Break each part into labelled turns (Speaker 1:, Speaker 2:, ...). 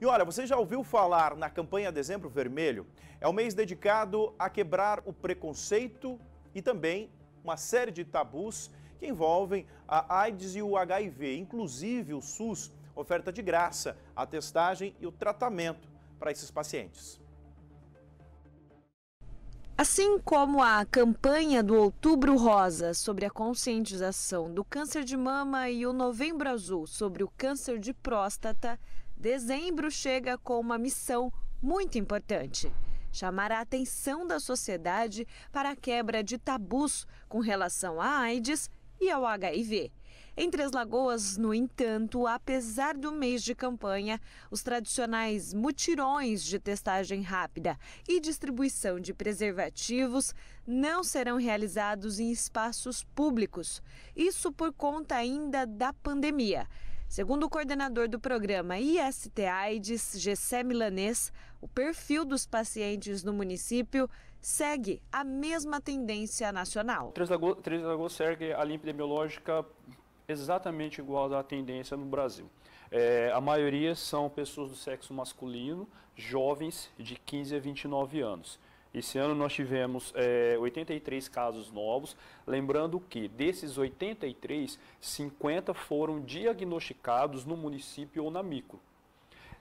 Speaker 1: E olha, você já ouviu falar na campanha Dezembro Vermelho? É um mês dedicado a quebrar o preconceito e também uma série de tabus que envolvem a AIDS e o HIV, inclusive o SUS oferta de graça a testagem e o tratamento para esses pacientes.
Speaker 2: Assim como a campanha do Outubro Rosa sobre a conscientização do câncer de mama e o Novembro Azul sobre o câncer de próstata, dezembro chega com uma missão muito importante chamar a atenção da sociedade para a quebra de tabus com relação à AIDS e ao HIV. Em Três Lagoas, no entanto, apesar do mês de campanha, os tradicionais mutirões de testagem rápida e distribuição de preservativos não serão realizados em espaços públicos. Isso por conta ainda da pandemia. Segundo o coordenador do programa IST AIDS, Gessé Milanês, o perfil dos pacientes no município segue a mesma tendência nacional.
Speaker 1: Três Lagoas, agosto segue a linha epidemiológica exatamente igual à tendência no Brasil. É, a maioria são pessoas do sexo masculino, jovens de 15 a 29 anos. Esse ano nós tivemos é, 83 casos novos, lembrando que desses 83, 50 foram diagnosticados no município ou na micro.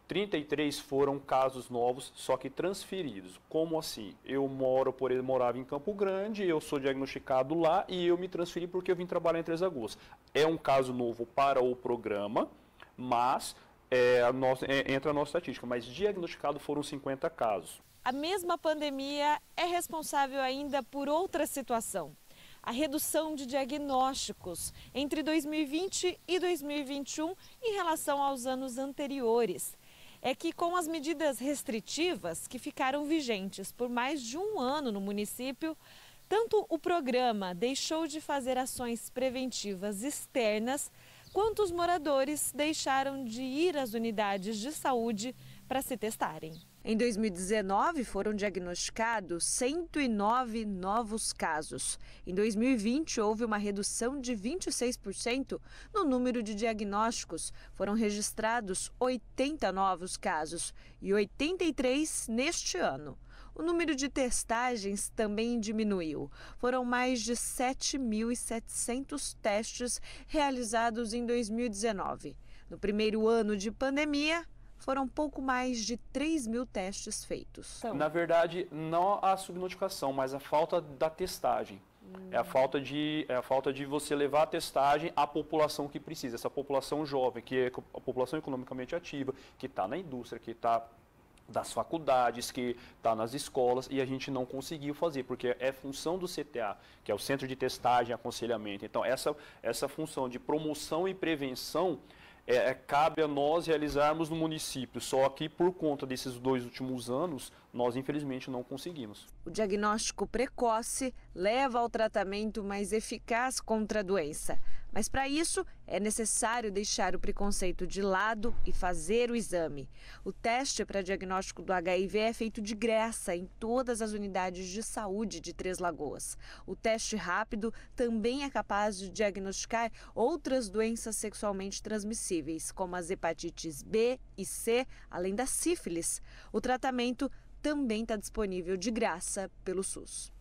Speaker 1: 33 foram casos novos, só que transferidos. Como assim? Eu moro, por ele morava em Campo Grande, eu sou diagnosticado lá e eu me transferi porque eu vim trabalhar em Três Lagoas. É um caso novo para o programa, mas é, a nossa, é, entra a nossa estatística. Mas diagnosticado foram 50 casos
Speaker 2: a mesma pandemia é responsável ainda por outra situação. A redução de diagnósticos entre 2020 e 2021 em relação aos anos anteriores. É que, com as medidas restritivas que ficaram vigentes por mais de um ano no município, tanto o programa deixou de fazer ações preventivas externas, quanto os moradores deixaram de ir às unidades de saúde para se testarem. Em 2019, foram diagnosticados 109 novos casos. Em 2020, houve uma redução de 26% no número de diagnósticos. Foram registrados 80 novos casos e 83 neste ano. O número de testagens também diminuiu. Foram mais de 7.700 testes realizados em 2019. No primeiro ano de pandemia, foram pouco mais de 3 mil testes feitos. Então. Na
Speaker 1: verdade, não a subnotificação, mas a falta da testagem. Hum. É a, falta de, é a falta de você levar a testagem à população que precisa, essa população jovem, que é a população economicamente ativa, que está na indústria, que está das faculdades, que está nas escolas, e a gente não conseguiu fazer, porque é função do CTA, que é o Centro de Testagem e Aconselhamento. Então, essa, essa função de promoção e prevenção, é, é, cabe a nós realizarmos no município. Só que por conta desses dois últimos anos, nós infelizmente não conseguimos.
Speaker 2: O diagnóstico precoce leva ao tratamento mais eficaz contra a doença. Mas para isso é necessário deixar o preconceito de lado e fazer o exame. O teste para diagnóstico do HIV é feito de graça em todas as unidades de saúde de Três Lagoas. O teste rápido também é capaz de diagnosticar outras doenças sexualmente transmissíveis, como as hepatites B e C, além da sífilis. O tratamento também está disponível de graça pelo SUS.